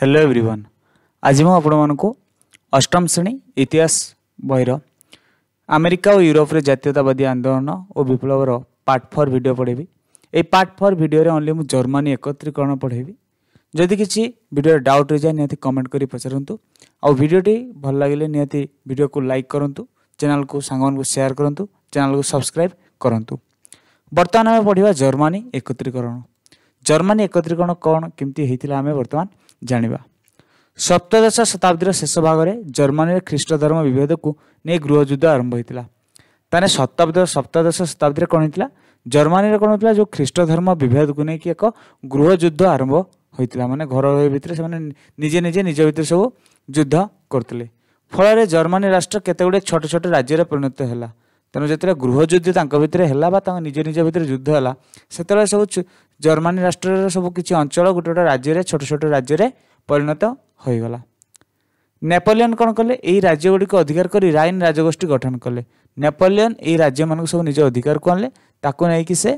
hello everyone ଆଜି ମୁଁ ଆପଣମାନଙ୍କୁ ଅଷ୍ଟମ ଶ୍ରେଣୀ ଇତିହାସ ବହିର ଆମେରିକା ଓ ୟୁରୋପରେ ଜାତୀୟତାବାଦୀ ଆନ୍ଦୋଳନ ଓ ବିପ୍ଳବର ପାର୍ଟ ଫର୍ ଭିଡ଼ିଓ ପଢ଼େଇବି ଏହି ପାର୍ଟ ଫର୍ ଭିଡ଼ିଓରେ ଓନ୍ଲି ମୁଁ ଜର୍ମାନୀ ଏକତ୍ରୀକରଣ ପଢ଼େଇବି ଯଦି କିଛି ଭିଡ଼ିଓର ଡାଉଟ୍ ରହିଯାଏ ନିହାତି କମେଣ୍ଟ କରି ପଚାରନ୍ତୁ ଆଉ ଭିଡ଼ିଓଟି ଭଲ ଲାଗିଲେ ନିହାତି ଭିଡ଼ିଓକୁ ଲାଇକ୍ କରନ୍ତୁ ଚ୍ୟାନେଲ୍କୁ ସାଙ୍ଗମାନଙ୍କୁ ସେୟାର କରନ୍ତୁ ଚ୍ୟାନେଲ୍କୁ ସବସ୍କ୍ରାଇବ୍ କରନ୍ତୁ ବର୍ତ୍ତମାନ ଆମେ ପଢ଼ିବା ଜର୍ମାନୀ ଏକତ୍ରୀକରଣ ଜର୍ମାନୀ ଏକତ୍ରୀକରଣ କ'ଣ କେମିତି ହେଇଥିଲା ଆମେ ବର୍ତ୍ତମାନ ଜାଣିବା ସପ୍ତଦଶ ଶତାବ୍ଦୀର ଶେଷ ଭାଗରେ ଜର୍ମାନୀରେ ଖ୍ରୀଷ୍ଟ ଧର୍ମ ବିଭେଦକୁ ନେଇ ଗୃହଯୁଦ୍ଧ ଆରମ୍ଭ ହୋଇଥିଲା ତାହେଲେ ଶତାବ୍ଦୀ ସପ୍ତଦଶ ଶତାବ୍ଦୀରେ କ'ଣ ହେଇଥିଲା ଜର୍ମାନୀରେ କ'ଣ ହୋଇଥିଲା ଯେଉଁ ଖ୍ରୀଷ୍ଟ ଧର୍ମ ବିଭେଦକୁ ନେଇକି ଏକ ଗୃହଯୁଦ୍ଧ ଆରମ୍ଭ ହୋଇଥିଲା ମାନେ ଘର ଭିତରେ ସେମାନେ ନିଜେ ନିଜେ ନିଜ ଭିତରେ ସବୁ ଯୁଦ୍ଧ କରୁଥିଲେ ଫଳରେ ଜର୍ମାନୀ ରାଷ୍ଟ୍ର କେତେଗୁଡ଼ିଏ ଛୋଟ ଛୋଟ ରାଜ୍ୟରେ ପରିଣତ ହେଲା ତେଣୁ ଯେତେବେଳେ ଗୃହଯୁଦ୍ଧ ତାଙ୍କ ଭିତରେ ହେଲା ବା ତାଙ୍କ ନିଜ ନିଜ ଭିତରେ ଯୁଦ୍ଧ ହେଲା ସେତେବେଳେ ସବୁ ଜର୍ମାନୀ ରାଷ୍ଟ୍ରର ସବୁ କିଛି ଅଞ୍ଚଳ ଗୋଟେ ଗୋଟେ ରାଜ୍ୟରେ ଛୋଟ ଛୋଟ ରାଜ୍ୟରେ ପରିଣତ ହୋଇଗଲା ନେପୋଲିଅନ୍ କ'ଣ କଲେ ଏହି ରାଜ୍ୟଗୁଡ଼ିକୁ ଅଧିକାର କରି ରାଇନ୍ ରାଜଗୋଷ୍ଠୀ ଗଠନ କଲେ ନେପୋଲିୟନ ଏହି ରାଜ୍ୟମାନଙ୍କୁ ସବୁ ନିଜ ଅଧିକାରକୁ ଆଣିଲେ ତାକୁ ନେଇକି ସେ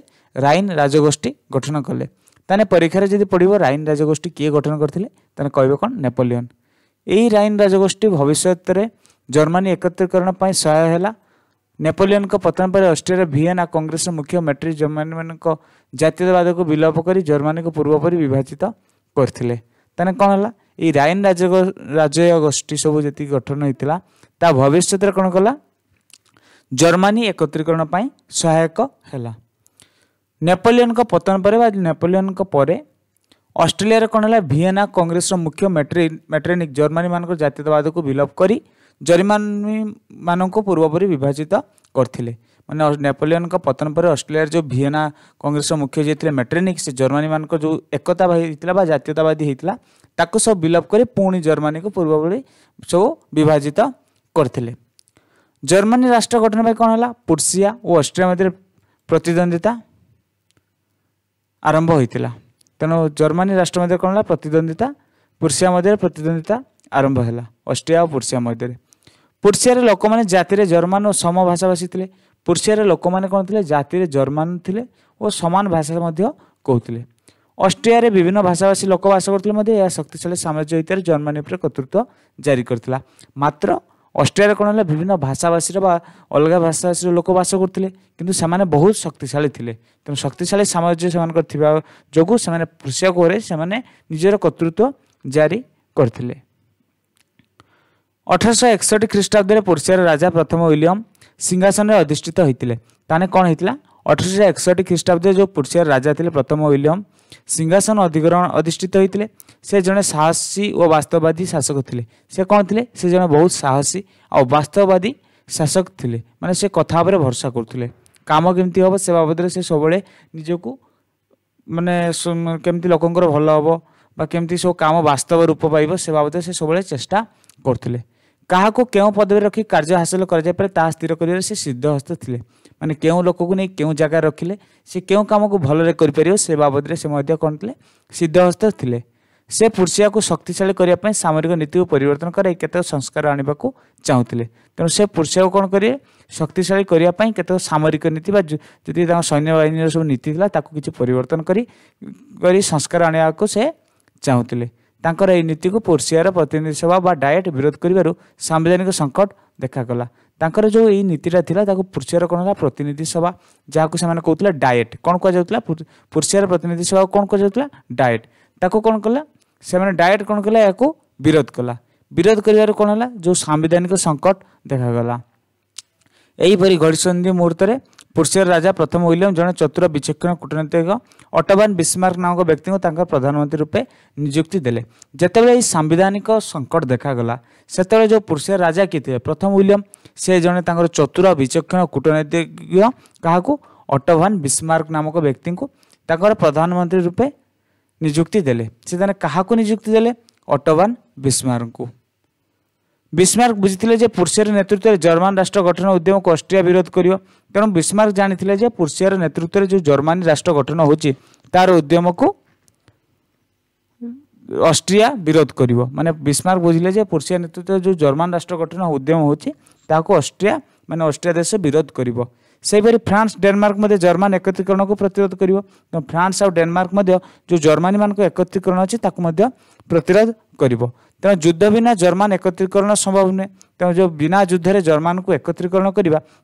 ରାଇନ୍ ରାଜଗୋଷ୍ଠୀ ଗଠନ କଲେ ତାହେଲେ ପରୀକ୍ଷାରେ ଯଦି ପଡ଼ିବ ରାଇନ୍ ରାଜଗୋଷ୍ଠୀ କିଏ ଗଠନ କରିଥିଲେ ତାହେଲେ କହିବେ କ'ଣ ନେପୋଲିୟନ ଏହି ରାଇନ୍ ରାଜଗୋଷ୍ଠୀ ଭବିଷ୍ୟତରେ ଜର୍ମାନୀ ଏକତ୍ରୀକରଣ ପାଇଁ ସହାୟ ହେଲା ନେପୋଲିୟନଙ୍କ ପତନ ପରେ ଅଷ୍ଟ୍ରିଆର ଭିଏନା କଂଗ୍ରେସର ମୁଖ୍ୟ ମେଟ୍ରି ଜର୍ମାନୀମାନଙ୍କ ଜାତୀୟତାବାଦକୁ ବିଲୋପ କରି ଜର୍ମାନୀକୁ ପୂର୍ବ ପରି ବିଭାଜିତ କରିଥିଲେ ତାହେଲେ କ'ଣ ହେଲା ଏଇ ରାଇନ୍ ରାଜ ରାଜୟ ଗୋଷ୍ଠୀ ସବୁ ଯେତିକି ଗଠନ ହୋଇଥିଲା ତା ଭବିଷ୍ୟତରେ କ'ଣ କଲା ଜର୍ମାନୀ ଏକତ୍ରୀକରଣ ପାଇଁ ସହାୟକ ହେଲା ନେପୋଲିୟନଙ୍କ ପତନ ପରେ ବା ନେପୋଲିୟନଙ୍କ ପରେ ଅଷ୍ଟ୍ରେଲିଆରେ କ'ଣ ହେଲା ଭିଏନା କଂଗ୍ରେସର ମୁଖ୍ୟ ମେଟ୍ରି ମେଟ୍ରେନିକ୍ ଜର୍ମାନୀମାନଙ୍କ ଜାତୀୟତାବାଦକୁ ବିଲୋପ କରି जरिमानी को पूर्वपुर विभाजित करते मैंने नेपोलियन का पतन पर अस्ट्रेलिया जो भिएना कंग्रेस मुख्य जी थे मेट्रेनिक्स जर्मानी मान जो एकता जितयतावादी होता ताको सब बिलअप कर पुणी जर्मानी को पूर्वभरी सब विभाजित करते जर्मानी राष्ट्र गठन पर कौन है पुर्सी और अस्ट्रिया मध्य प्रतिद्वंदिता आरंभ होता तेणु जर्मानी राष्ट्र मध्य कौन है प्रतिद्वंदिता पुर्सी मध्य प्रतिद्वंदिता आरंभ है अस्ट्रिया और पुर्सि मध्य ପୁର୍ସିଆରେ ଲୋକମାନେ ଜାତିରେ ଜର୍ମାନ ଓ ସମ ଭାଷାଭାଷୀ ଥିଲେ ପୁର୍ସିଆରେ ଲୋକମାନେ କ'ଣ ଥିଲେ ଜାତିରେ ଜର୍ମାନ ଥିଲେ ଓ ସମାନ ଭାଷା ମଧ୍ୟ କହୁଥିଲେ ଅଷ୍ଟ୍ରିଆରେ ବିଭିନ୍ନ ଭାଷାଭାଷୀ ଲୋକ ବାସ କରୁଥିଲେ ମଧ୍ୟ ଏହା ଶକ୍ତିଶାଳୀ ସାମ୍ରାଜ୍ୟ ହୋଇଥିବାରୁ ଜର୍ମାନୀ ଉପରେ କର୍ତ୍ତୃତ୍ୱ ଜାରି କରିଥିଲା ମାତ୍ର ଅଷ୍ଟ୍ରିଆରେ କ'ଣ ହେଲା ବିଭିନ୍ନ ଭାଷାଭାଷୀର ବା ଅଲଗା ଭାଷାଭାଷୀର ଲୋକ ବାସ କରୁଥିଲେ କିନ୍ତୁ ସେମାନେ ବହୁତ ଶକ୍ତିଶାଳୀ ଥିଲେ ତେଣୁ ଶକ୍ତିଶାଳୀ ସାମ୍ରାଜ୍ୟ ସେମାନଙ୍କର ଥିବା ଯୋଗୁଁ ସେମାନେ ପୃଷ୍ୟାକୁ ଘରେ ସେମାନେ ନିଜର କର୍ତ୍ତୃତ୍ୱ ଜାରି କରିଥିଲେ ଅଠରଶହ ଏକଷଠି ଖ୍ରୀଷ୍ଟାବ୍ଦରେ ପୋର୍ସିଆର ରାଜା ପ୍ରଥମ ୱିଲିୟମ୍ ସିଂହାସନରେ ଅଧିଷ୍ଠିତ ହୋଇଥିଲେ ତାହେଲେ କ'ଣ ହେଇଥିଲା ଅଠରଶହ ଏକଷଠି ଖ୍ରୀଷ୍ଟାବ୍ଦରେ ଯେଉଁ ପୋର୍ସିଆର ରାଜା ଥିଲେ ପ୍ରଥମ ୱିଲିୟମ୍ ସିଂହାସନ ଅଧିଗ୍ରହଣ ଅଧିଷ୍ଠିତ ହୋଇଥିଲେ ସେ ଜଣେ ସାହସୀ ଓ ବାସ୍ତବବାଦୀ ଶାସକ ଥିଲେ ସେ କ'ଣ ଥିଲେ ସେ ଜଣେ ବହୁତ ସାହସୀ ଆଉ ବାସ୍ତବବାଦୀ ଶାସକ ଥିଲେ ମାନେ ସେ କଥା ଉପରେ ଭରସା କରୁଥିଲେ କାମ କେମିତି ହେବ ସେ ବାବଦରେ ସେ ସବୁବେଳେ ନିଜକୁ ମାନେ କେମିତି ଲୋକଙ୍କର ଭଲ ହେବ ବା କେମିତି ସବୁ କାମ ବାସ୍ତବ ରୂପ ପାଇବ ସେ ବାବଦରେ ସେ ସବୁବେଳେ ଚେଷ୍ଟା କରୁଥିଲେ କାହାକୁ କେଉଁ ପଦବୀରେ ରଖି କାର୍ଯ୍ୟ ହାସଲ କରାଯାଇପାରେ ତାହା ସ୍ଥିର କରିବାରେ ସେ ସିଦ୍ଧହସ୍ତ ଥିଲେ ମାନେ କେଉଁ ଲୋକକୁ ନେଇ କେଉଁ ଜାଗାରେ ରଖିଲେ ସେ କେଉଁ କାମକୁ ଭଲରେ କରିପାରିବ ସେ ବାବଦରେ ସେ ମଧ୍ୟ କ'ଣ ଥିଲେ ସିଦ୍ଧହସ୍ତ ଥିଲେ ସେ ପୃଷିଆକୁ ଶକ୍ତିଶାଳୀ କରିବା ପାଇଁ ସାମରିକ ନୀତିକୁ ପରିବର୍ତ୍ତନ କରାଇ କେତେକ ସଂସ୍କାର ଆଣିବାକୁ ଚାହୁଁଥିଲେ ତେଣୁ ସେ ପୃଷିଆକୁ କ'ଣ କରିବେ ଶକ୍ତିଶାଳୀ କରିବା ପାଇଁ କେତେକ ସାମରିକ ନୀତି ବା ଯଦି ତାଙ୍କ ସୈନ୍ୟବାହିନୀର ସବୁ ନୀତି ଥିଲା ତାକୁ କିଛି ପରିବର୍ତ୍ତନ କରି କରି ସଂସ୍କାର ଆଣିବାକୁ ସେ ଚାହୁଁଥିଲେ ତାଙ୍କର ଏହି ନୀତିକୁ ପୋର୍ସିଆର ପ୍ରତିନିଧି ସଭା ବା ଡାଏଟ୍ ବିରୋଧ କରିବାରୁ ସାମ୍ବିଧାନିକ ସଙ୍କଟ ଦେଖାଗଲା ତାଙ୍କର ଯେଉଁ ଏହି ନୀତିଟା ଥିଲା ତାକୁ ପୋର୍ସିଆର କ'ଣ ହେଲା ପ୍ରତିନିଧି ସଭା ଯାହାକୁ ସେମାନେ କହୁଥିଲେ ଡାଏଟ୍ କ'ଣ କୁହାଯାଉଥିଲା ପୋର୍ସିଆର ପ୍ରତିନିଧି ସଭାକୁ କ'ଣ କୁହାଯାଉଥିଲା ଡାଏଟ୍ ତାକୁ କ'ଣ କଲା ସେମାନେ ଡାଏଟ୍ କ'ଣ କଲା ଏହାକୁ ବିରୋଧ କଲା ବିରୋଧ କରିବାରୁ କ'ଣ ହେଲା ଯେଉଁ ସାମ୍ବିଧାନିକ ସଙ୍କଟ ଦେଖାଗଲା ଏହିପରି ଘଡ଼ିସନ୍ଧି ମୁହୂର୍ତ୍ତରେ ପୃଷ୍ୟର ରାଜା ପ୍ରଥମ ୱିଲିୟମ୍ ଜଣେ ଚତୁର ବିଚକ୍ଷଣ କୂଟନୈତିକ ଅଟୋବାନ୍ ବିସ୍ମାର୍କ ନାମକ ବ୍ୟକ୍ତିଙ୍କୁ ତାଙ୍କର ପ୍ରଧାନମନ୍ତ୍ରୀ ରୂପେ ନିଯୁକ୍ତି ଦେଲେ ଯେତେବେଳେ ଏହି ସାମ୍ବିଧାନିକ ସଙ୍କଟ ଦେଖାଗଲା ସେତେବେଳେ ଯେଉଁ ପୃଷ୍ୟର ରାଜା କିଏ ଥିଲେ ପ୍ରଥମ ୱିଲିୟମ୍ ସେ ଜଣେ ତାଙ୍କର ଚତୁର ବିଚକ୍ଷଣ କୂଟନୈତିଜ୍ଞ କାହାକୁ ଅଟୋଭାନ୍ ବିସ୍ମାର୍କ ନାମକ ବ୍ୟକ୍ତିଙ୍କୁ ତାଙ୍କର ପ୍ରଧାନମନ୍ତ୍ରୀ ରୂପେ ନିଯୁକ୍ତି ଦେଲେ ସେ ତାହେଲେ କାହାକୁ ନିଯୁକ୍ତି ଦେଲେ ଅଟୋବାନ୍ ବିସ୍ମାର୍କଙ୍କୁ ବିସ୍ମାର୍କ ବୁଝିଥିଲେ ଯେ ପୁର୍ସିଆର ନେତୃତ୍ୱରେ ଜର୍ମାନ ରାଷ୍ଟ୍ର ଗଠନ ଉଦ୍ୟମକୁ ଅଷ୍ଟ୍ରିଆ ବିରୋଧ କରିବ ତେଣୁ ବିସ୍ମାର୍କ ଜାଣିଥିଲେ ଯେ ପୁର୍ସିଆର ନେତୃତ୍ୱରେ ଯେଉଁ ଜର୍ମାନୀ ରାଷ୍ଟ୍ର ଗଠନ ହେଉଛି ତାର ଉଦ୍ୟମକୁ ଅଷ୍ଟ୍ରିଆ ବିରୋଧ କରିବ ମାନେ ବିସ୍ମାର୍କ ବୁଝିଲେ ଯେ ପୁର୍ସିଆ ନେତୃତ୍ୱରେ ଯେଉଁ ଜର୍ମାନ ରାଷ୍ଟ୍ର ଗଠନ ଉଦ୍ୟମ ହେଉଛି ତାହାକୁ ଅଷ୍ଟ୍ରିଆ ମାନେ ଅଷ୍ଟ୍ରିଆ ଦେଶ ବିରୋଧ କରିବ सहीपरि फ्रान्स डेनमर्क जर्मा एकत्रीकरणको प्रतिरोध करिवो फ्रान्स मध्ये जो जर्मनी जर्माको एकत्रीकरण छ ताको मध्ये प्रतिरोध करिवो त युद्ध बिना जर्मन एकत्रीकरण सम्भव युद्ध रे जुद्धले को एकत्रीकरण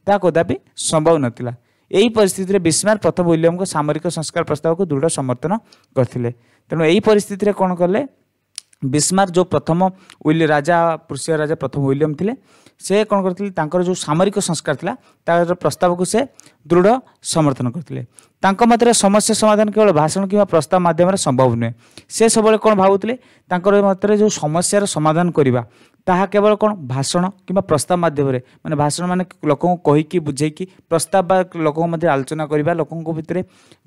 ता कदापि सम्भव परिस्थिति रे विश्व प्रथम विलियम को सामरिक संस्कार प्रस्ताव को दृढ समर्थन करथिले त एही परिस्थिति रे कोन करले ବିସ୍ମାର ଯେଉଁ ପ୍ରଥମ ୱିଲି ରାଜା ପୃଷ୍ୟ ରାଜା ପ୍ରଥମ ୱିଲିୟମ୍ ଥିଲେ ସେ କ'ଣ କରିଥିଲେ ତାଙ୍କର ଯେଉଁ ସାମରିକ ସଂସ୍କାର ଥିଲା ତାର ପ୍ରସ୍ତାବକୁ ସେ ଦୃଢ଼ ସମର୍ଥନ କରିଥିଲେ ତାଙ୍କ ମତରେ ସମସ୍ୟା ସମାଧାନ କେବଳ ଭାଷଣ କିମ୍ବା ପ୍ରସ୍ତାବ ମାଧ୍ୟମରେ ସମ୍ଭବ ନୁହେଁ ସେ ସବୁବେଳେ କ'ଣ ଭାବୁଥିଲେ ତାଙ୍କର ମତରେ ଯେଉଁ ସମସ୍ୟାର ସମାଧାନ କରିବା ତାହା କେବଳ କ'ଣ ଭାଷଣ କିମ୍ବା ପ୍ରସ୍ତାବ ମାଧ୍ୟମରେ ମାନେ ଭାଷଣ ମାନେ ଲୋକଙ୍କୁ କହିକି ବୁଝେଇକି ପ୍ରସ୍ତାବ ବା ଲୋକଙ୍କ ମଧ୍ୟରେ ଆଲୋଚନା କରିବା ଲୋକଙ୍କ ଭିତରେ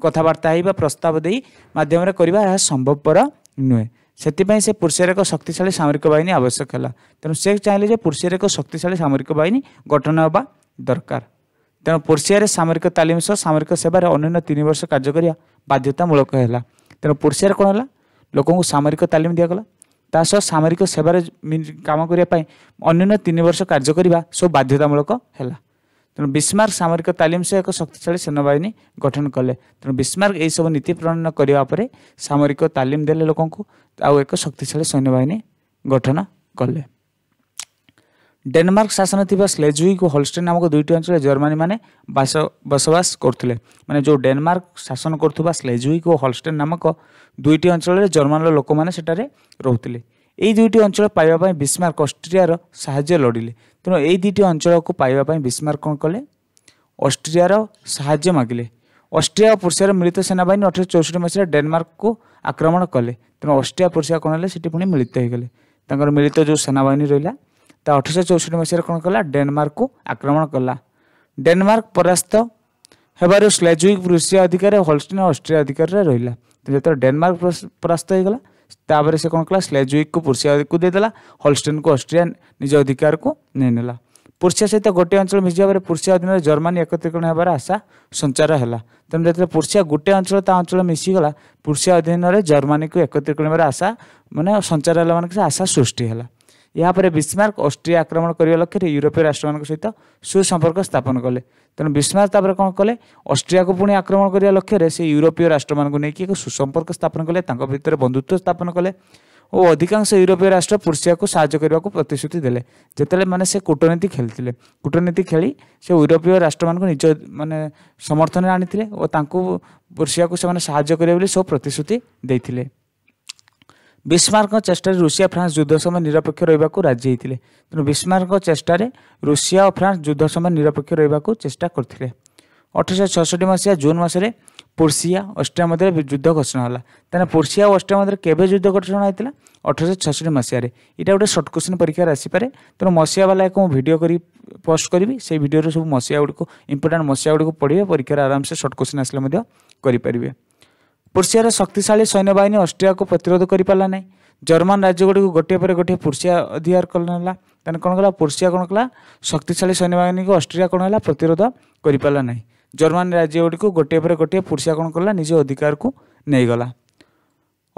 କଥାବାର୍ତ୍ତା ହେଇବା ପ୍ରସ୍ତାବ ଦେଇ ମାଧ୍ୟମରେ କରିବା ଏହା ସମ୍ଭବପର ନୁହେଁ ସେଥିପାଇଁ ସେ ପୃଷ୍ୟାର ଏକ ଶକ୍ତିଶାଳୀ ସାମରିକ ବାହିନୀ ଆବଶ୍ୟକ ହେଲା ତେଣୁ ସେ ଚାହିଁଲେ ଯେ ପୃଷ୍ୟାର ଏକ ଶକ୍ତିଶାଳୀ ସାମରିକ ବାହିନୀ ଗଠନ ହେବା ଦରକାର ତେଣୁ ପୃଷ୍ୟାରେ ସାମରିକ ତାଲିମ ସହ ସାମରିକ ସେବାରେ ଅନ୍ୟାନ୍ୟ ତିନି ବର୍ଷ କାର୍ଯ୍ୟ କରିବା ବାଧ୍ୟତାମୂଳକ ହେଲା ତେଣୁ ପୃଷ୍ୟାରେ କ'ଣ ହେଲା ଲୋକଙ୍କୁ ସାମରିକ ତାଲିମ ଦିଆଗଲା ତା ସହ ସାମରିକ ସେବାରେ କାମ କରିବା ପାଇଁ ଅନ୍ୟାନ୍ୟ ତିନି ବର୍ଷ କାର୍ଯ୍ୟ କରିବା ସବୁ ବାଧ୍ୟତାମୂଳକ ହେଲା ତେଣୁ ବିସ୍ମାର୍କ ସାମରିକ ତାଲିମ ସହ ଏକ ଶକ୍ତିଶାଳୀ ସେନାବାହିନୀ ଗଠନ କଲେ ତେଣୁ ବିସ୍ମାର୍କ ଏହିସବୁ ନୀତି ପ୍ରଣୟନ କରିବା ପରେ ସାମରିକ ତାଲିମ ଦେଲେ ଲୋକଙ୍କୁ ଆଉ ଏକ ଶକ୍ତିଶାଳୀ ସୈନ୍ୟବାହିନୀ ଗଠନ କଲେ ଡେନମାର୍କ ଶାସନ ଥିବା ସ୍ଲେଜୁଇକ୍ ଓ ହୋଲଷ୍ଟେନ୍ ନାମକ ଦୁଇଟି ଅଞ୍ଚଳରେ ଜର୍ମାନୀମାନେ ବାସ ବସବାସ କରୁଥିଲେ ମାନେ ଯେଉଁ ଡେନମାର୍କ ଶାସନ କରୁଥିବା ସ୍ଲେଜୁଇକ୍ ଓ ହୋଲଷ୍ଟେନ୍ ନାମକ ଦୁଇଟି ଅଞ୍ଚଳରେ ଜର୍ମାନର ଲୋକମାନେ ସେଠାରେ ରହୁଥିଲେ এই দুইটি অঞ্চল পাইবা পাই বিসমার্ক অস্ট্রিয়ার সাহায্য লড়িলে তেমন এই দুইটি অঞ্চলকে পাইবা পাই বিসমার্ক কোণ কলে অস্ট্রিয়ার সাহায্য মাগিলে অস্ট্রিয়া ও প্রুষিয়ার মিলিত সেনাবাহিনী অঠরশো চৌষট্টি মশায় ডেনমার্ককে আক্রমণ কলে তেমন অস্ট্রিয়া প্রুষিয়া কোণ হলে সেটি পুঁ মিলিত হয়ে গেলে তাঁর মিলিত যে সেনাবাহিনী রহিলা তা অঠরশো চৌষট্টি মশায় কোণ কলা ডেনমার্ককে আক্রমণ কলা ডেনমার্ক পরাস্ত হবার স্লেজুইক ସ୍ଲେଜୁଇକ୍ অধিকার হলস্টিন অস্ট্রিয়া অধিকার ଅଧିକାରରେ যেত ডেনমার্ক পরাস্ত হয়ে ହୋଇଗଲା ତାପରେ ସେ କ'ଣ କଲା ସ୍ଲେଜୁଇକୁ ପୁର୍ସିଆକୁ ଦେଇଦେଲା ହଲଷ୍ଟେନ୍କୁ ଅଷ୍ଟ୍ରିଆ ନିଜ ଅଧିକାରକୁ ନେଇନେଲା ପୁର୍ସିଆ ସହିତ ଗୋଟିଏ ଅଞ୍ଚଳ ମିଶିଯିବାପରେ ପୁର୍ସିଆ ଅଧୀନରେ ଜର୍ମାନୀ ଏକତ୍ରୀକରଣ ହେବାର ଆଶା ସଞ୍ଚାର ହେଲା ତେଣୁ ଯେତେବେଳେ ପୁର୍ସିଆ ଗୋଟିଏ ଅଞ୍ଚଳ ତା ଅଞ୍ଚଳ ମିଶିଗଲା ପୁର୍ସିଆ ଅଧୀନରେ ଜର୍ମାନୀକୁ ଏକତ୍ରୀକରଣ ହେବାର ଆଶା ମାନେ ସଞ୍ଚାର ହେଲା ମାନେ ସେ ଆଶା ସୃଷ୍ଟି ହେଲା ଏହାପରେ ବିସ୍ମାର୍କ ଅଷ୍ଟ୍ରିଆ ଆକ୍ରମଣ କରିବା ଲକ୍ଷ୍ୟରେ ୟୁରୋପୀୟ ରାଷ୍ଟ୍ରମାନଙ୍କ ସହିତ ସୁସମ୍ପର୍କ ସ୍ଥାପନ କଲେ ତେଣୁ ବିଶ୍ୱନାଥ ତାପରେ କ'ଣ କଲେ ଅଷ୍ଟ୍ରିଆକୁ ପୁଣି ଆକ୍ରମଣ କରିବା ଲକ୍ଷ୍ୟରେ ସେ ୟୁରୋପୀୟ ରାଷ୍ଟ୍ରମାନଙ୍କୁ ନେଇକି ଏକ ସୁସମ୍ପର୍କ ସ୍ଥାପନ କଲେ ତାଙ୍କ ଭିତରେ ବନ୍ଧୁତ୍ୱ ସ୍ଥାପନ କଲେ ଓ ଅଧିକାଂଶ ୟୁରୋପୀୟ ରାଷ୍ଟ୍ର ପୃଷିଆକୁ ସାହାଯ୍ୟ କରିବାକୁ ପ୍ରତିଶ୍ରୁତି ଦେଲେ ଯେତେବେଳେ ମାନେ ସେ କୂଟନୀତି ଖେଳିଥିଲେ କୂଟନୀତି ଖେଳି ସେ ୟୁରୋପୀୟ ରାଷ୍ଟ୍ରମାନଙ୍କୁ ନିଜ ମାନେ ସମର୍ଥନରେ ଆଣିଥିଲେ ଓ ତାଙ୍କୁ ପୃଷିଆକୁ ସେମାନେ ସାହାଯ୍ୟ କରିବେ ବୋଲି ସବୁ ପ୍ରତିଶ୍ରୁତି ଦେଇଥିଲେ ବିସ୍ମାର୍କଙ୍କ ଚେଷ୍ଟାରେ ରୁଷିଆ ଫ୍ରାନ୍ସ ଯୁଦ୍ଧ ସମୟ ନିରପେକ୍ଷ ରହିବାକୁ ରାଜି ହେଇଥିଲେ ତେଣୁ ବିସ୍ମାର୍କଙ୍କ ଚେଷ୍ଟାରେ ରୁଷିଆ ଓ ଫ୍ରାନ୍ସ ଯୁଦ୍ଧ ସମୟ ନିରପେକ୍ଷ ରହିବାକୁ ଚେଷ୍ଟା କରିଥିଲେ ଅଠରଶହ ଛଅଷଠି ମସିହା ଜୁନ୍ ମାସରେ ପୋର୍ସିଆ ଅଷ୍ଟ୍ରିଆ ମଧ୍ୟରେ ଯୁଦ୍ଧ ଘୋଷଣା ହେଲା ତାହେଲେ ପୋର୍ସିଆ ଓ ଅଷ୍ଟ୍ରିଆ ମଧ୍ୟରେ କେବେ ଯୁଦ୍ଧ ଘୋଷଣା ହୋଇଥିଲା ଅଠରଶହ ଛଅଷଠି ମସିହାରେ ଏଇଟା ଗୋଟେ ସର୍ଟ କୋଶ୍ଚିନ୍ ପରୀକ୍ଷାରେ ଆସିପାରେ ତେଣୁ ମସିହାବାଲା ଏକ ମୁଁ ଭିଡ଼ିଓ କରି ପୋଷ୍ଟ କରିବି ସେଇ ଭିଡ଼ିଓରୁ ସବୁ ମସିହା ଗୁଡ଼ିକୁ ଇମ୍ପୋର୍ଟାଣ୍ଟ ମସିହା ଗୁଡ଼ିକୁ ପଢ଼ିବେ ପରୀକ୍ଷାରେ ଆରାମସେ ସର୍ଟ କୋଶ୍ଚିନ୍ ଆସିଲେ ମଧ୍ୟ କରିପାରିବେ पुर्सियर शक्तिशाली सैन्य सैनवाही को प्रतिरोध गरिपारा नै जर्मान राज्यगुडियो गोटेप गोटा पुसिया अधिकार तन कला पूषिया कन् शक्तिशा सैन्वान् अष्ट्रिया कन होला प्रतिरोध गरिप्लाइ जर्मान राज्यगुडियो गोटिएर गोटी पुसिया कन् कला निज को नै गला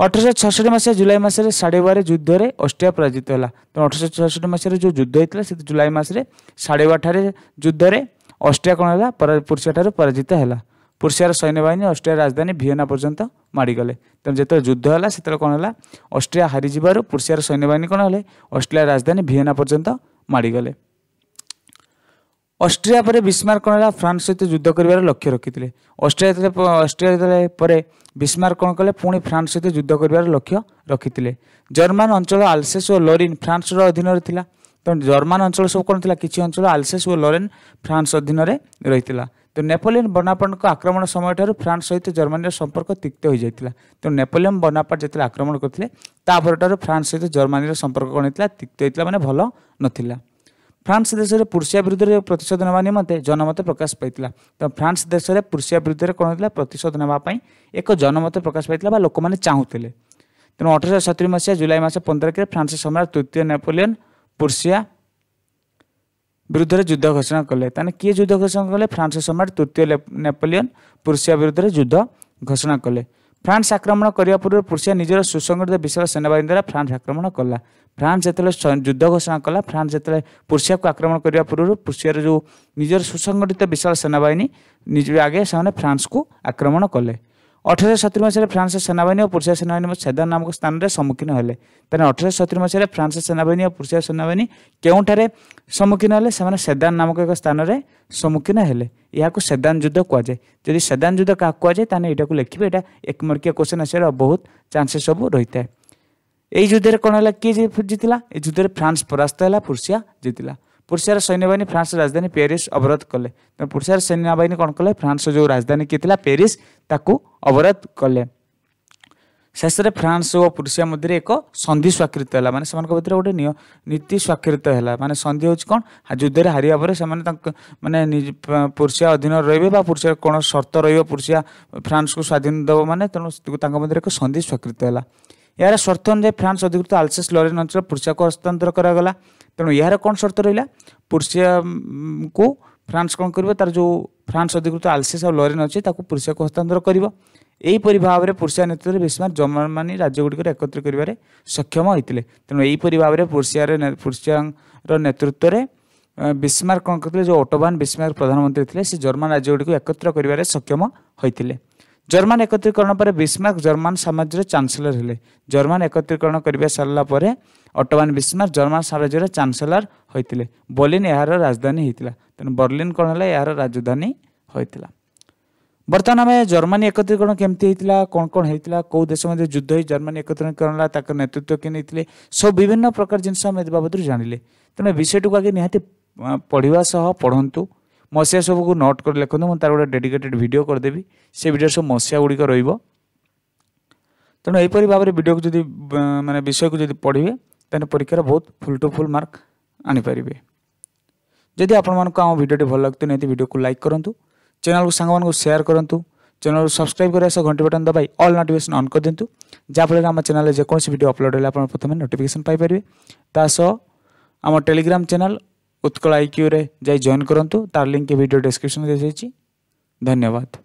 अठर सय छि मसिया जुलै मासे युद्ध युद्धले अष्ट्रिया पराजित होला त अठ छि मसहेर जो जुलाई जुद्धहरू जुलै मासे साढेवार जुद्धले अष्ट्रिया कन् पुसिया पराजित होला ପୃଷିଆର ସୈନ୍ୟବାହିନୀ ଅଷ୍ଟ୍ରିଆ ରାଜଧାନୀ ଭିଏନା ପର୍ଯ୍ୟନ୍ତ ମାଡ଼ିଗଲେ ତେଣୁ ଯେତେବେଳେ ଯୁଦ୍ଧ ହେଲା ସେତେବେଳେ କ'ଣ ହେଲା ଅଷ୍ଟ୍ରିଆ ହାରିଯିବାରୁ ପୃଷିଆର ସୈନ୍ୟବାହିନୀ କ'ଣ ହେଲେ ଅଷ୍ଟ୍ରିଆ ରାଜଧାନୀ ଭିଏନା ପର୍ଯ୍ୟନ୍ତ ମାଡ଼ିଗଲେ ଅଷ୍ଟ୍ରିଆ ପରେ ବିସ୍ମାର୍କ କ'ଣ ହେଲା ଫ୍ରାନ୍ସ ସହିତ ଯୁଦ୍ଧ କରିବାର ଲକ୍ଷ୍ୟ ରଖିଥିଲେ ଅଷ୍ଟ୍ରିଆ ଯେତେବେଳେ ଅଷ୍ଟ୍ରିଆ ଯେତେବେଳେ ପରେ ବିସ୍ମାର୍କ କ'ଣ କଲେ ପୁଣି ଫ୍ରାନ୍ସ ସହିତ ଯୁଦ୍ଧ କରିବାର ଲକ୍ଷ୍ୟ ରଖିଥିଲେ ଜର୍ମାନ ଅଞ୍ଚଳ ଆଲସେସ୍ ଓ ଲୋରିନ୍ ଫ୍ରାନ୍ସର ଅଧୀନରେ ଥିଲା ତେଣୁ ଜର୍ମାନ ଅଞ୍ଚଳ ସବୁ କ'ଣ ଥିଲା କିଛି ଅଞ୍ଚଳ ଆଲସେସ୍ ଓ ଲୋରେନ୍ ଫ୍ରାନ୍ସ ଅଧୀନରେ ରହିଥିଲା ତେଣୁ ନେପୋଲିୟନ ବନାପାଟଙ୍କ ଆକ୍ରମଣ ସମୟଠାରୁ ଫ୍ରାନ୍ସ ସହିତ ଜର୍ମାନୀର ସମ୍ପର୍କ ତିକ୍ତ ହୋଇଯାଇଥିଲା ତେଣୁ ନେପୋଲିୟନ ବନାପାଟ ଯେତେବେଳେ ଆକ୍ରମଣ କରିଥିଲେ ତା ପରଠାରୁ ଫ୍ରାନ୍ସ ସହିତ ଜର୍ମାନୀର ସମ୍ପର୍କ କ'ଣ ହେଇଥିଲା ତିକ୍ତ ହୋଇଥିଲା ମାନେ ଭଲ ନଥିଲା ଫ୍ରାନ୍ସ ଦେଶରେ ପୁରୁଷିଆ ବିରୁଦ୍ଧରେ ପ୍ରତିଶୋଧ ନେବା ନିମନ୍ତେ ଜନମତ ପ୍ରକାଶ ପାଇଥିଲା ତ ଫ୍ରାନ୍ସ ଦେଶରେ ପୁରୁଷିଆ ବିରୁଦ୍ଧରେ କ'ଣ ହୋଇଥିଲା ପ୍ରତିଶୋଧ ନେବା ପାଇଁ ଏକ ଜନମତ ପ୍ରକାଶ ପାଇଥିଲା ବା ଲୋକମାନେ ଚାହୁଁଥିଲେ ତେଣୁ ଅଠରଶହ ସତୁରି ମସିହା ଜୁଲାଇ ମାସ ପନ୍ଦର ତାରିଖରେ ଫ୍ରାନ୍ସ ସମ୍ରାଟ ତୃତୀୟ ନେପୋଲିୟନ ପୁରୁଷିଆ ବିରୁଦ୍ଧରେ ଯୁଦ୍ଧ ଘୋଷଣା କଲେ ତାହେଲେ କିଏ ଯୁଦ୍ଧ ଘୋଷଣା କଲେ ଫ୍ରାନ୍ସ ସମ୍ରାଟ ତୃତୀୟ ନେପୋଲିୟନ ପୃଷିଆ ବିରୁଦ୍ଧରେ ଯୁଦ୍ଧ ଘୋଷଣା କଲେ ଫ୍ରାନ୍ସ ଆକ୍ରମଣ କରିବା ପୂର୍ବରୁ ପୃଷିଆ ନିଜର ସୁସଂଗଠିତ ବିଶାଳ ସେନାବାହିନୀ ଦ୍ୱାରା ଫ୍ରାନ୍ସ ଆକ୍ରମଣ କଲା ଫ୍ରାନ୍ସ ଯେତେବେଳେ ଯୁଦ୍ଧ ଘୋଷଣା କଲା ଫ୍ରାନ୍ସ ଯେତେବେଳେ ପୃଷିଆକୁ ଆକ୍ରମଣ କରିବା ପୂର୍ବରୁ ପୃଷିଆର ଯେଉଁ ନିଜର ସୁସଂଗଠିତ ବିଶାଳ ସେନାବାହିନୀ ନିଜ ଆଗେ ସେମାନେ ଫ୍ରାନ୍ସକୁ ଆକ୍ରମଣ କଲେ ଅଠରଶହ ସତୁରି ମସିହାରେ ଫ୍ରାନ୍ସ ସେନାବାହିନୀ ଓ ପୁରୁଷ ସେନାବାହିନୀ ସେଦାନ ନାମକ ସ୍ଥାନରେ ସମ୍ମୁଖୀନ ହେଲେ ତେଣୁ ଅଠରଶହ ସତୁରି ମସିହାରେ ଫ୍ରାନ୍ସ ସେନାବାହିନୀ ଓ ପୁରୁଷ ସେନାବାହିନୀ କେଉଁଠାରେ ସମ୍ମୁଖୀନ ହେଲେ ସେମାନେ ସେଦାନ ନାମକ ଏକ ସ୍ଥାନରେ ସମ୍ମୁଖୀନ ହେଲେ ଏହାକୁ ସେଦାନ ଯୁଦ୍ଧ କୁହାଯାଏ ଯଦି ସେଦାନ ଯୁଦ୍ଧ କାହାକୁ କୁହାଯାଏ ତାହେଲେ ଏଇଟାକୁ ଲେଖିବେ ଏଇଟା ଏକ ମାର୍କିଆ କ୍ୱେଶ୍ଚନ୍ ଆସିବାର ବହୁତ ଚାନ୍ସେସ୍ ସବୁ ରହିଥାଏ এই যুদ্ধের কোণ হল কি জিতিলা এই যুদ্ধের ফ্রান্স পরাস্ত হল প্রুসিয়া জিতিলা पुरुषियर सैन्याहिनी फ्रान्स राजधानी पेरिस अवरोध कले तसिया सैनाबाले फ्रान्स र जो राजधानी के पेरिस त अवरोध कले शेसर फ्रान्स वा पूर्सिया एक सन्धि स्वाक्षरित होला मध्य निय नीति स्वाक्षरित होला म सन्धि हौँ कुद्धले हार पर म पूर्सिया अधीन रहे पूर्षिया सर्त रह पुसिया फ्रान्सको स्वाधीन देव म त सन्धि स्वाक्षरित होला यहाँ सर्त अनु फ्रान्स अधिकृत आलसेस लरिन अञ्चल पूर्षिया हस्तान्तर गर ତେଣୁ ଏହାର କ'ଣ ସର୍ତ୍ତ ରହିଲା ପୁରୁଷିଆକୁ ଫ୍ରାନ୍ସ କ'ଣ କରିବ ତାର ଯେଉଁ ଫ୍ରାନ୍ସ ଅଧିକୃତ ଆଲସେସ୍ ଆଉ ଲରେନ୍ ଅଛି ତାକୁ ପୁରୁଷିଆକୁ ହସ୍ତାନ୍ତର କରିବ ଏହିପରି ଭାବରେ ପୁରୁଷିଆ ନେତୃତ୍ୱରେ ବେଶୀମାନ ଜର୍ମାନୀ ରାଜ୍ୟଗୁଡ଼ିକରେ ଏକତ୍ରିତ କରିବାରେ ସକ୍ଷମ ହୋଇଥିଲେ ତେଣୁ ଏହିପରି ଭାବରେ ପୁରୁଷିଆରେ ପୁରୁଷିଆର ନେତୃତ୍ୱରେ ବିସ୍ମାର୍କ କ'ଣ କରିଥିଲେ ଯେଉଁ ଅଟୋବାନ୍ ବିସ୍ମାର୍କ ପ୍ରଧାନମନ୍ତ୍ରୀ ଥିଲେ ସେ ଜର୍ମାନ ରାଜ୍ୟଗୁଡ଼ିକୁ ଏକତ୍ର କରିବାରେ ସକ୍ଷମ ହୋଇଥିଲେ ଜର୍ମାନ ଏକତ୍ରୀକରଣ ପରେ ବିସ୍ମାର୍କ ଜର୍ମାନ ସାମ୍ରାଜ୍ୟର ଚାନ୍ସେଲର ହେଲେ ଜର୍ମାନ ଏକତ୍ରୀକରଣ କରିବା ସାରିଲା ପରେ ଅଟୋମାନ ବିସ୍ମାର୍କ ଜର୍ମାନ ସାମ୍ରାଜ୍ୟର ଚାନ୍ସେଲର ହୋଇଥିଲେ ବର୍ଲିନ୍ ଏହାର ରାଜଧାନୀ ହୋଇଥିଲା ତେଣୁ ବର୍ଲିନ୍ କ'ଣ ହେଲା ଏହାର ରାଜଧାନୀ ହୋଇଥିଲା ବର୍ତ୍ତମାନ ଆମେ ଜର୍ମାନୀ ଏକତ୍ରୀକରଣ କେମିତି ହେଇଥିଲା କ'ଣ କ'ଣ ହେଇଥିଲା କେଉଁ ଦେଶ ମଧ୍ୟ ଯୁଦ୍ଧ ହୋଇ ଜର୍ମାନୀ ଏକତ୍ରୀକରଣ ହେଲା ତାଙ୍କ ନେତୃତ୍ୱ କିଏ ନେଇଥିଲେ ସବୁ ବିଭିନ୍ନ ପ୍ରକାର ଜିନିଷ ଆମେ ଏ ବାବଦରୁ ଜାଣିଲେ ତେଣୁ ବିଷୟଟିକୁ ଆଗେ ନିହାତି ପଢ଼ିବା ସହ ପଢ଼ନ୍ତୁ ମସିହା ସବୁକୁ ନୋଟ୍ କରି ଲେଖନ୍ତୁ ମୁଁ ତା'ର ଗୋଟେ ଡେଡିକେଟେଡ଼ ଭିଡ଼ିଓ କରିଦେବି ସେ ଭିଡ଼ିଓ ସବୁ ମସିହା ଗୁଡ଼ିକ ରହିବ ତେଣୁ ଏହିପରି ଭାବରେ ଭିଡ଼ିଓକୁ ଯଦି ମାନେ ବିଷୟକୁ ଯଦି ପଢ଼ିବେ ତାହେଲେ ପରୀକ୍ଷାରେ ବହୁତ ଫୁଲ୍ ଟୁ ଫୁଲ୍ ମାର୍କ ଆଣିପାରିବେ ଯଦି ଆପଣମାନଙ୍କୁ ଆମ ଭିଡ଼ିଓଟି ଭଲ ଲାଗୁଥିବ ନିହାତି ଭିଡ଼ିଓକୁ ଲାଇକ୍ କରନ୍ତୁ ଚ୍ୟାନେଲ୍କୁ ସାଙ୍ଗମାନଙ୍କୁ ସେୟାର କରନ୍ତୁ ଚ୍ୟାନେଲ୍କୁ ସବସ୍କ୍ରାଇବ୍ କରିବା ସହ ଘଣ୍ଟି ବଟନ୍ ଦବାଇ ଅଲ୍ ନୋଟିଫିକେସନ୍ ଅନ୍ କରିଦିଅନ୍ତୁ ଯାହାଫଳରେ ଆମ ଚ୍ୟାନେଲ୍ରେ ଯେକୌଣସି ଭିଡ଼ିଓ ଅପଲୋଡ଼ ହେଲେ ଆପଣ ପ୍ରଥମେ ନୋଟିଫିକେସନ୍ ପାଇପାରିବେ ତା ସହ ଆମ ଟେଲିଗ୍ରାମ ଚ୍ୟାନେଲ୍ उत्कल आईक्यू रे जाई जॉइन करंतु तार लिंक के वीडियो डिस्क्रिप्शन धन्यवाद